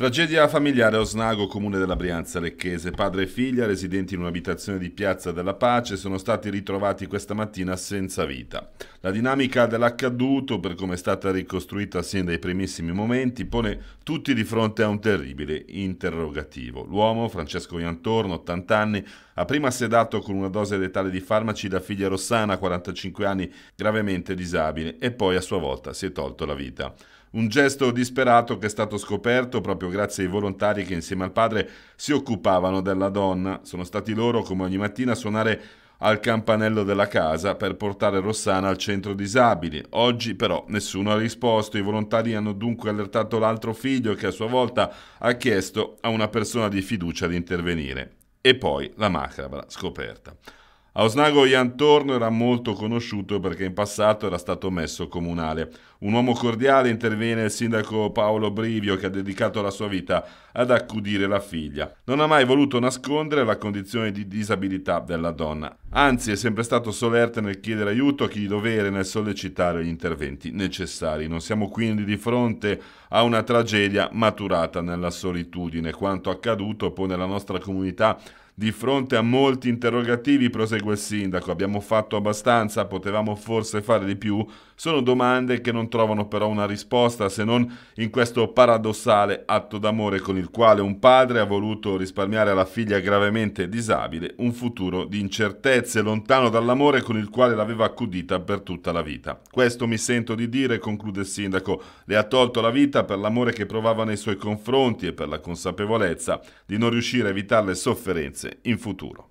Tragedia familiare a Osnago, comune della Brianza Lecchese. Padre e figlia, residenti in un'abitazione di Piazza della Pace, sono stati ritrovati questa mattina senza vita. La dinamica dell'accaduto, per come è stata ricostruita sin dai primissimi momenti, pone tutti di fronte a un terribile interrogativo. L'uomo, Francesco Iantorno, 80 anni, ha prima sedato con una dose letale di farmaci la figlia Rossana, 45 anni, gravemente disabile, e poi a sua volta si è tolto la vita. Un gesto disperato che è stato scoperto proprio grazie ai volontari che insieme al padre si occupavano della donna. Sono stati loro, come ogni mattina, a suonare al campanello della casa per portare Rossana al centro disabili. Oggi però nessuno ha risposto, i volontari hanno dunque allertato l'altro figlio che a sua volta ha chiesto a una persona di fiducia di intervenire. E poi la macabra scoperta. A Osnago Iantorno era molto conosciuto perché in passato era stato messo comunale. Un uomo cordiale interviene il sindaco Paolo Brivio che ha dedicato la sua vita ad accudire la figlia. Non ha mai voluto nascondere la condizione di disabilità della donna. Anzi, è sempre stato solerte nel chiedere aiuto a chi di dovere nel sollecitare gli interventi necessari. Non siamo quindi di fronte a una tragedia maturata nella solitudine. Quanto accaduto pone la nostra comunità di fronte a molti interrogativi, prosegue il sindaco. Abbiamo fatto abbastanza, potevamo forse fare di più. Sono domande che non trovano però una risposta se non in questo paradossale atto d'amore con il quale un padre ha voluto risparmiare alla figlia gravemente disabile un futuro di incertezza e lontano dall'amore con il quale l'aveva accudita per tutta la vita. Questo mi sento di dire, conclude il sindaco, le ha tolto la vita per l'amore che provava nei suoi confronti e per la consapevolezza di non riuscire a evitare le sofferenze in futuro.